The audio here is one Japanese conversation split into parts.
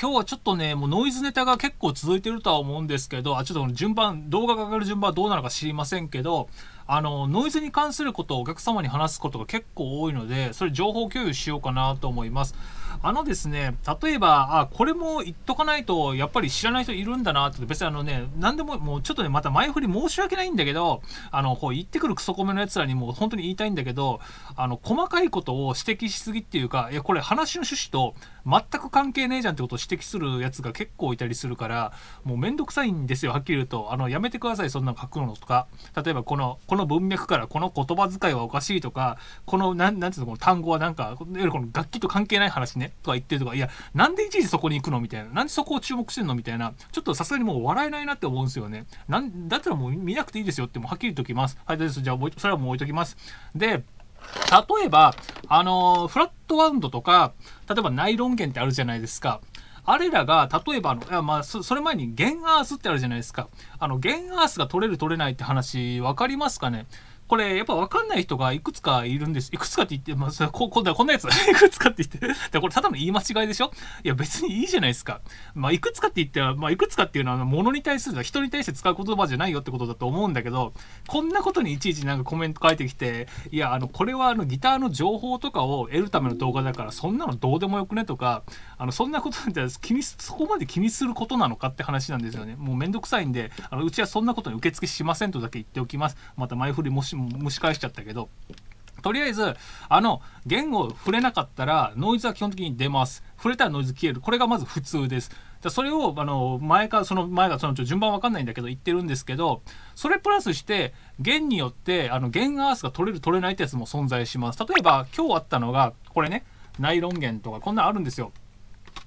今日はちょっとね、もうノイズネタが結構続いてるとは思うんですけど、あ、ちょっと順番、動画が上がる順番はどうなのか知りませんけど、あのノイズに関することをお客様に話すことが結構多いのでそれ情報共有しようかなと思いますあのですね例えばあこれも言っとかないとやっぱり知らない人いるんだなって別にあのね何でももうちょっとねまた前振り申し訳ないんだけどあのこう言ってくるクソコメのやつらにも本当に言いたいんだけどあの細かいことを指摘しすぎっていうかいやこれ話の趣旨と全く関係ねえじゃんってことを指摘するやつが結構いたりするからもうめんどくさいんですよはっきり言うとあのやめてくださいそんなの書くのとか例えばこのこのの文脈からこの言葉遣いはおかしいとかこのなんなんていうのこの単語はなんかいわゆるこの楽器と関係ない話ねとか言ってるとかいやなんでいちいちそこに行くのみたいななんでそこを注目してんのみたいなちょっとさすがにもう笑えないなって思うんですよねなんだったらもう見なくていいですよってもうはっきり言っときますはいですじゃあそれはもう置いときますで例えば、あのフラットワウンドとか、例えばナイロン弦ってあるじゃないですか。あれらが、例えばあの、いやまあそ、それ前にゲンアースってあるじゃないですか。あの、ゲンアースが取れる取れないって話、分かりますかねこれやっぱ分かんない人がいくつかいるんです。いくつかって言って、まあ、こここんなやつ、いくつかって言って、でこれただの言い間違いでしょいや別にいいじゃないですか。まあ、いくつかって言っては、まあ、いくつかっていうのは物に対する、人に対して使う言葉じゃないよってことだと思うんだけど、こんなことにいちいちなんかコメント書いてきて、いや、あの、これはあのギターの情報とかを得るための動画だから、そんなのどうでもよくねとか、あの、そんなことなんて気に、そこまで気にすることなのかって話なんですよね。もうめんどくさいんで、あのうちはそんなことに受付しませんとだけ言っておきます。また前振りもし蒸し返しちゃったけどとりあえずあの言語を触れなかったらノイズは基本的に出ます触れたらノイズ消えるこれがまず普通ですゃそれをあの前かその前がその順番わかんないんだけど言ってるんですけどそれプラスして弦によってあの弦アースが取れる取れないってやつも存在します例えば今日あったのがこれねナイロン弦とかこんなのあるんですよ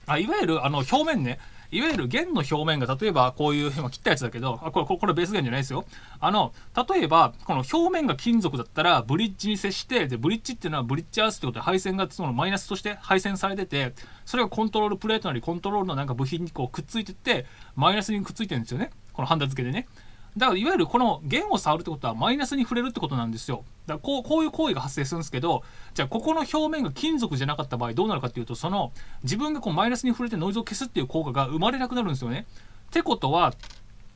あいわゆるあの表面ねいわゆる弦の表面が例えばこういう今切ったやつだけどあこれこれベース弦じゃないですよあの例えばこの表面が金属だったらブリッジに接してでブリッジっていうのはブリッジアースってことで配線がそのマイナスとして配線されててそれがコントロールプレートなりコントロールのなんか部品にこうくっついてってマイナスにくっついてるんですよねこのハンダ付けでね。だからいわゆるこの弦を触るってことはマイナスに触れるってことなんですよだからこうこういう行為が発生するんですけどじゃあここの表面が金属じゃなかった場合どうなるかっていうとその自分がこうマイナスに触れてノイズを消すっていう効果が生まれなくなるんですよねってことは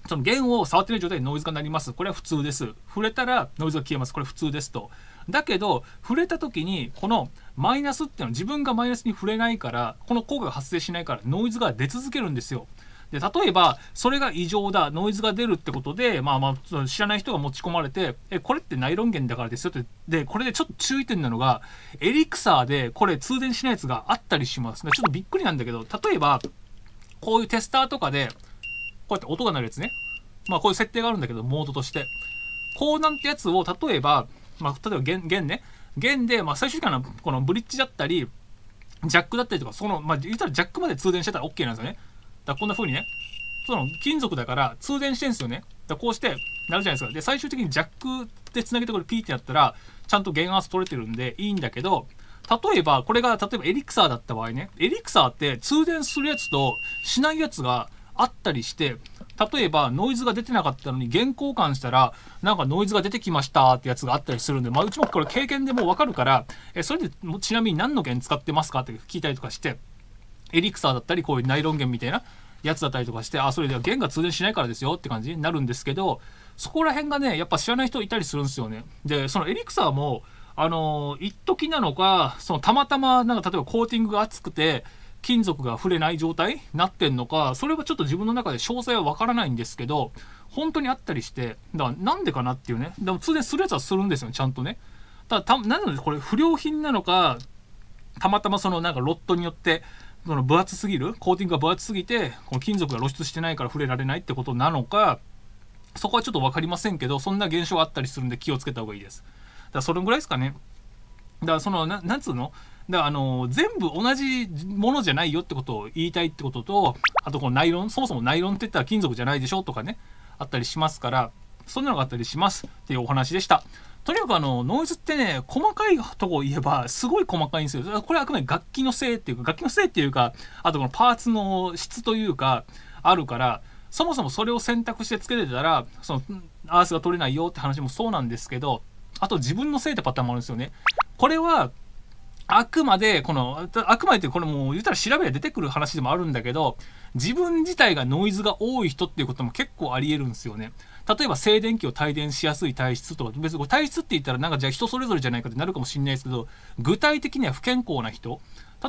その弦を触ってる状態でノイズが鳴りますこれは普通です触れたらノイズが消えますこれ普通ですとだけど触れた時にこのマイナスっていうのは自分がマイナスに触れないからこの効果が発生しないからノイズが出続けるんですよで例えばそれが異常だノイズが出るってことで、まあ、まあ知らない人が持ち込まれてえこれってナイロン源だからですよってでこれでちょっと注意点なのがエリクサーでこれ通電しないやつがあったりしますねちょっとびっくりなんだけど例えばこういうテスターとかでこうやって音が鳴るやつねまあこういう設定があるんだけどモードとしてこうなんてやつを例えば、まあ、例えば弦弦ね弦で、まあ、最終的なこのブリッジだったりジャックだったりとか、その、まあ、言ったらジャックまで通電してたら OK なんですよね。だこんな風にね、その金属だから通電してんですよね。だこうしてなるじゃないですか。で、最終的にジャックでつなげてこれピーってやったら、ちゃんと原圧取れてるんでいいんだけど、例えば、これが例えばエリクサーだった場合ね、エリクサーって通電するやつとしないやつがあったりして、例えばノイズが出てなかったのに弦交換したら、なんかノイズが出てきましたってやつがあったりするんで、まあ、うちもこれ経験でもうわかるから、えそれでちなみに何の弦使ってますかって聞いたりとかして、エリクサーだったりこういうナイロン弦みたいなやつだったりとかしてあそれでは弦が通電しないからですよって感じになるんですけどそこら辺がねやっぱ知らない人いたりするんですよねでそのエリクサーもあの一時なのかそのたまたまなんか例えばコーティングが厚くて金属が触れない状態になってんのかそれはちょっと自分の中で詳細はわからないんですけど本当にあったりしてだからなんでかなっていうねでも通電するやつはするんですよちゃんとねただたなのでこれ不良品なのかたまたまそのなんかロットによってその分厚すぎるコーティングが分厚すぎてこの金属が露出してないから触れられないってことなのかそこはちょっと分かりませんけどそんな現象があったりするんで気をつけた方がいいです。だからそれぐらいですかね。だからそのななんつうのだからあの全部同じものじゃないよってことを言いたいってこととあとこのナイロンそもそもナイロンって言ったら金属じゃないでしょとかねあったりしますからそんなのがあったりしますっていうお話でした。とにかくあのノイズってね細かいとこ言えばすごい細かいんですよこれはあくまで楽器のせいっていうか楽器のせいっていうかあとこのパーツの質というかあるからそもそもそれを選択してつけてたらそのアースが取れないよって話もそうなんですけどあと自分のせいってパターンもあるんですよねこれはあくまでこのあくまでってこれもう言ったら調べで出てくる話でもあるんだけど自分自体がノイズが多い人っていうことも結構ありえるんですよね例えば静電気を帯電しやすい体質とか別に体質って言ったらなんかじゃあ人それぞれじゃないかってなるかもしれないですけど具体的には不健康な人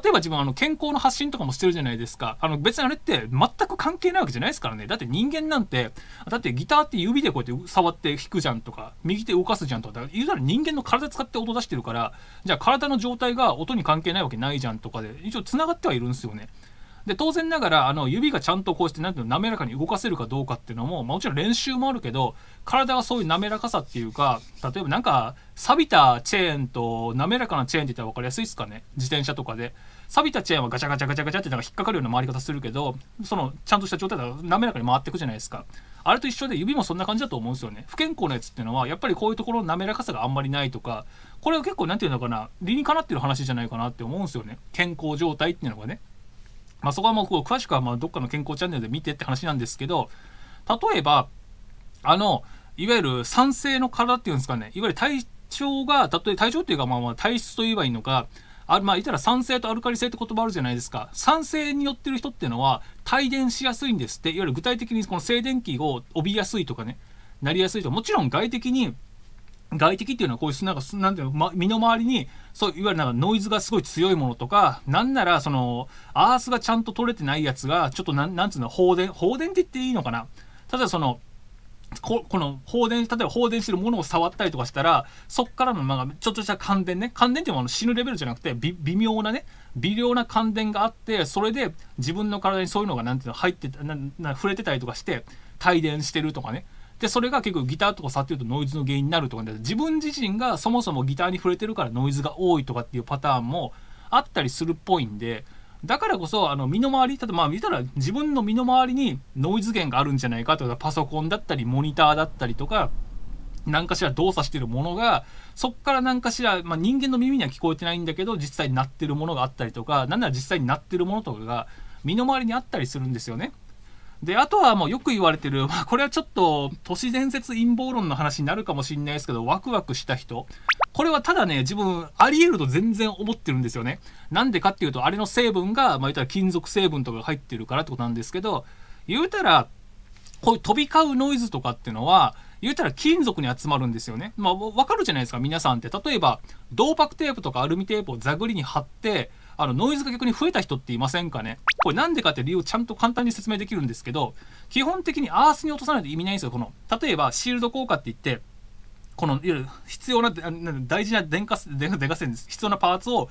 例えば自分あの健康の発信とかもしてるじゃないですかあの別にあれって全く関係ないわけじゃないですからねだって人間なんてだってギターって指でこうやって触って弾くじゃんとか右手動かすじゃんとか言うたら人間の体使って音出してるからじゃあ体の状態が音に関係ないわけないじゃんとかで一応つながってはいるんですよねで当然ながらあの指がちゃんとこうしてなんていうの滑らかに動かせるかどうかっていうのも、まあ、もちろん練習もあるけど体はそういう滑らかさっていうか例えばなんか錆びたチェーンと滑らかなチェーンって言ったら分かりやすいですかね自転車とかで錆びたチェーンはガチャガチャガチャガチャってなんか引っかかるような回り方するけどそのちゃんとした状態だと滑らかに回っていくじゃないですか。あれと一緒で指もそんな感じだと思うんですよね。不健康なやつっていうのはやっぱりこういうところの滑らかさがあんまりないとかこれは結構何て言うのかな理にかなってる話じゃないかなって思うんですよね健康状態っていうのがね。まあ、そこはもう詳しくはまあどっかの健康チャンネルで見てって話なんですけど例えばあのいわゆる酸性の体っていうんですかねいわゆる体調が例え体調っていうかまあまあ体質といえばいいのかあまあ、いたら酸性とアルカリ性って言葉あるじゃないですか酸性によってる人っていうのは帯電しやすいんですっていわゆる具体的にこの静電気を帯びやすいとかねなりやすいともちろん外的に外敵っていうのはこういうなんかなんていうの、ま、身の回りにそういわゆるなんかノイズがすごい強いものとかなんならそのアースがちゃんと取れてないやつがちょっとなんなんつうの放電放電って言っていいのかなただそのここの放電例えば放電するものを触ったりとかしたらそっからのまあちょっとした感電ね感電っていうのは死ぬレベルじゃなくて微妙なね微量な感電があってそれで自分の体にそういうのがなんていうの入ってなな触れてたりとかして帯電してるとかねでそれが結構ギターとかさってうとノイズの原因になるとか、ね、自分自身がそもそもギターに触れてるからノイズが多いとかっていうパターンもあったりするっぽいんでだからこそあの身の回り例えばまあ見たら自分の身の回りにノイズ源があるんじゃないかとかパソコンだったりモニターだったりとか何かしら動作してるものがそっから何かしら、まあ、人間の耳には聞こえてないんだけど実際になってるものがあったりとか何なら実際になってるものとかが身の回りにあったりするんですよね。で、あとはもうよく言われてる、まあ、これはちょっと都市伝説陰謀論の話になるかもしんないですけど、ワクワクした人。これはただね、自分、ありえると全然思ってるんですよね。なんでかっていうと、あれの成分が、まあ言ったら金属成分とかが入ってるからってことなんですけど、言うたら、こういう飛び交うノイズとかっていうのは、言うたら金属に集まるんですよね。まあ、わかるじゃないですか、皆さんって。例えば、銅箔テープとかアルミテープをザグりに貼って、あのノイズが逆に増えた人っていませんかねこれなんでかって理由をちゃんと簡単に説明できるんですけど基本的にアースに落とさないと意味ないんですよこの例えばシールド効果って言ってこのいわゆる必要な大事な電化電化線です必要なパーツを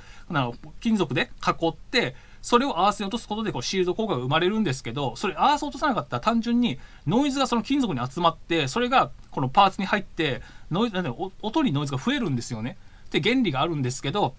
金属で囲ってそれを合わせ落とすことでこうシールド効果が生まれるんですけどそれアース落とさなかったら単純にノイズがその金属に集まってそれがこのパーツに入ってノイズ音にノイズが増えるんですよねって原理があるんですけど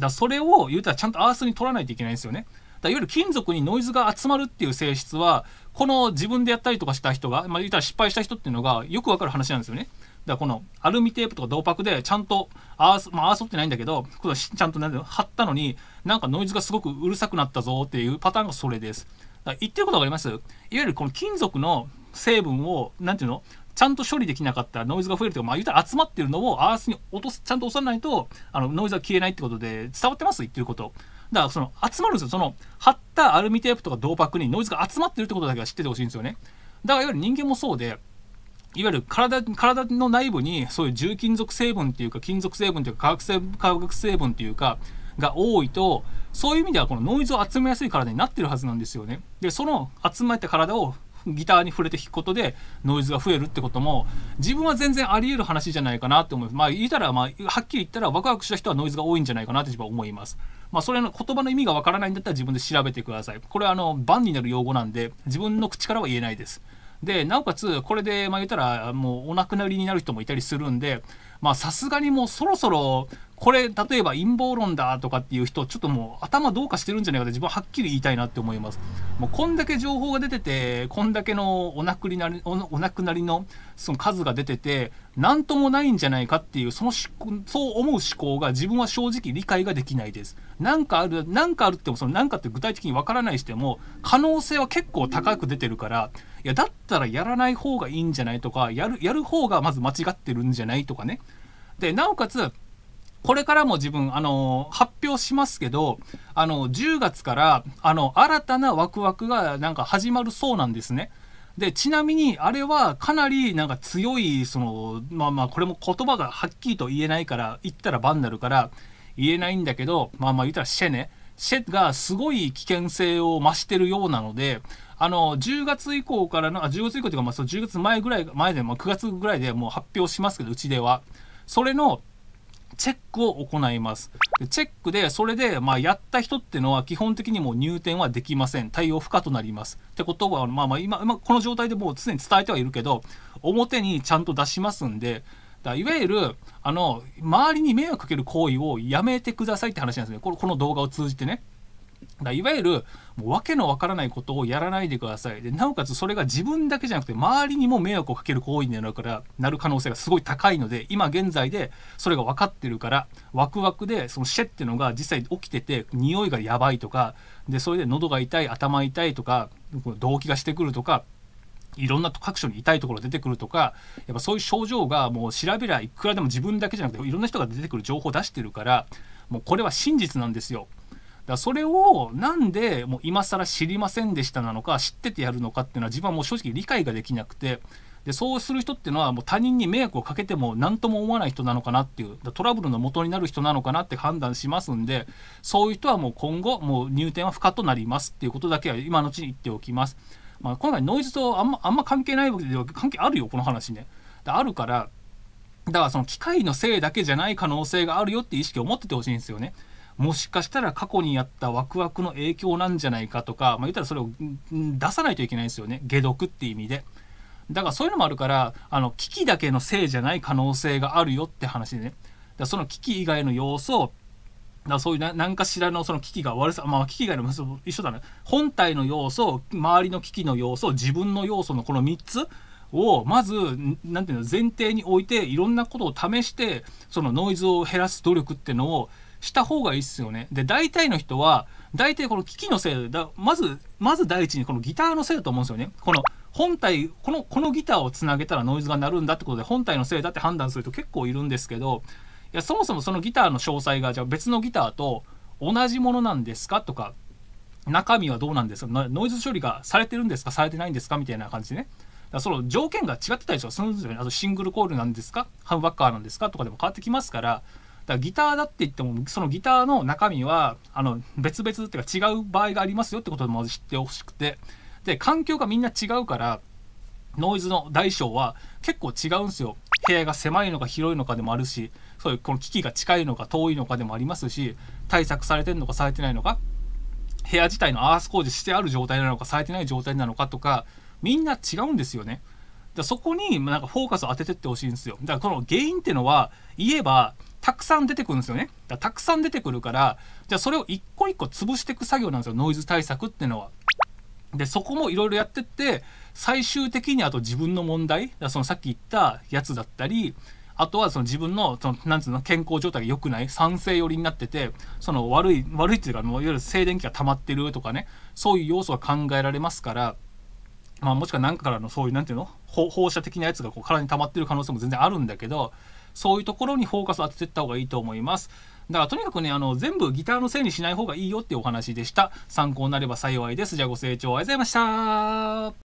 だそれを言うたらちゃんとアースに取らないといけないんですよね。だいわゆる金属にノイズが集まるっていう性質はこの自分でやったりとかした人が、まあ、言ったら失敗した人っていうのがよくわかる話なんですよね。だからこのアルミテープとか銅箔でちゃんとアース、まあ、アースってないんだけどちゃんと貼ったのになんかノイズがすごくうるさくなったぞっていうパターンがそれです。だ言ってることがかりますいわゆるこの金属の成分を何ていうのちゃんと処理できなかったらノイズが増えるというか、まあ、言うたら集まってるのをアースに落とす、ちゃんと押さないと、あの、ノイズが消えないってことで、伝わってます言ってること。だから、その、集まるんですよ。その、貼ったアルミテープとか銅パックにノイズが集まってるってことだけは知っててほしいんですよね。だから、いわゆる人間もそうで、いわゆる体体の内部にそういう重金属成分っていうか金属成分というか化学成化学成分っていうかが多いとそういう意味ではこのノイズを集めやすい体になってるはずなんですよね。でその集まった体をギターに触れて弾くことでノイズが増えるってことも自分は全然あり得る話じゃないかなって思います。まあ言ったら、まあ、はっきり言ったらワクワクした人はノイズが多いんじゃないかなって自分は思います。まあそれの言葉の意味がわからないんだったら自分で調べてください。これはあの、番になる用語なんで自分の口からは言えないです。でなおかつこれでまあ言ったらもうお亡くなりになる人もいたりするんでまあさすがにもうそろそろこれ例えば陰謀論だとかっていう人ちょっともう頭どうかしてるんじゃないかって自分ははっきり言いたいなって思いますもうこんだけ情報が出ててこんだけのお亡くなりお亡くなりのその数が出てて何ともないんじゃないかっていうそのそう思う思考が自分は正直理解ができないです何かある何かあるってもその何かって具体的にわからないしても可能性は結構高く出てるから、うんいやだったらやらない方がいいんじゃないとかやるやる方がまず間違ってるんじゃないとかねでなおかつこれからも自分あの発表しますけどあの10月からあの新たなワクワクがなんか始まるそうなんですね。でちなみにあれはかなりなんか強いそのまあまあこれも言葉がはっきりと言えないから言ったらバンになるから言えないんだけどまあまあ言ったらシェねシェがすごい危険性を増してるようなのであの、10月以降からの、あ10月以降というか、まあ、そう10月前ぐらい、前で、まあ、9月ぐらいでもう発表しますけど、うちでは。それの、チェックを行います。チェックで、それで、まあ、やった人ってのは基本的にもう入店はできません。対応不可となります。ってことは、まあまあ今、今、この状態でもう常に伝えてはいるけど、表にちゃんと出しますんで、だいわゆる、あの、周りに迷惑かける行為をやめてくださいって話なんですね。この動画を通じてね。だいわゆるもう訳のわからないことをやらないでくださいでなおかつそれが自分だけじゃなくて周りにも迷惑をかける行為になるからなる可能性がすごい高いので今現在でそれが分かってるからワクワクでそのシェっていうのが実際起きてて匂いがやばいとかでそれで喉が痛い頭痛いとか動悸がしてくるとかいろんな各所に痛いところ出てくるとかやっぱそういう症状がもう調べりゃいくらでも自分だけじゃなくていろんな人が出てくる情報を出してるからもうこれは真実なんですよだそれをなんでもう今更知りませんでしたなのか知っててやるのかっていうのは自分はもう正直理解ができなくてでそうする人っていうのはもう他人に迷惑をかけても何とも思わない人なのかなっていうトラブルの元になる人なのかなって判断しますんでそういう人はもう今後もう入店は不可となりますっていうことだけは今のうちに言っておきます。まあ、今回ノイズとあんまあんま関係ないわけでは関係あるよこの話ね。あるからだからその機械のせいだけじゃない可能性があるよって意識を持っててほしいんですよね。もしかしたら過去にやったワクワクの影響なんじゃないかとか、まあ、言ったらそれを出さないといけないんですよね解毒っていう意味で。だからそういうのもあるからあの危機だけのせいじゃない可能性があるよって話でねだその危機以外の要素だそういう何かしらのその危機が悪さまあ危機以外の一緒だね本体の要素周りの危機の要素自分の要素のこの3つをまず何ていうの前提に置いていろんなことを試してそのノイズを減らす努力ってのをした方がいいっすよね。で、大体の人は、大体この機器のせいで、だまず、まず第一にこのギターのせいだと思うんですよね。この本体、この、このギターをつなげたらノイズが鳴るんだってことで、本体のせいだって判断すると結構いるんですけど、いや、そもそもそのギターの詳細が、じゃあ別のギターと同じものなんですかとか、中身はどうなんですかノイズ処理がされてるんですかされてないんですかみたいな感じでね。だその条件が違ってたりするんですよね。あとシングルコールなんですかハムバッカーなんですかとかでも変わってきますから、だからギターだって言ってもそのギターの中身はあの別々っていうか違う場合がありますよってことでまず知ってほしくてで環境がみんな違うからノイズの大小は結構違うんですよ部屋が狭いのか広いのかでもあるしそういうこの機器が近いのか遠いのかでもありますし対策されてるのかされてないのか部屋自体のアース工事してある状態なのかされてない状態なのかとかみんな違うんですよねそこになんかフォーカスを当ててってほしいんですよだからこの原因っていうのは言えばたくさん出てくるんですよねだたくさん出てくるからじゃあそれを一個一個潰していく作業なんですよノイズ対策っていうのは。でそこもいろいろやってって最終的にあと自分の問題だそのさっき言ったやつだったりあとはその自分のそのなんつうの健康状態が良くない酸性寄りになっててその悪い悪いっていうかもういわゆる静電気が溜まってるとかねそういう要素が考えられますから、まあ、もしくは何かからのそういうなんていうの放射的なやつがこう体に溜まってる可能性も全然あるんだけどそういうところにフォーカスを当てていった方がいいと思います。だからとにかくね、あの全部ギターのせいにしない方がいいよっていうお話でした。参考になれば幸いです。じゃあご清聴ありがとうございました。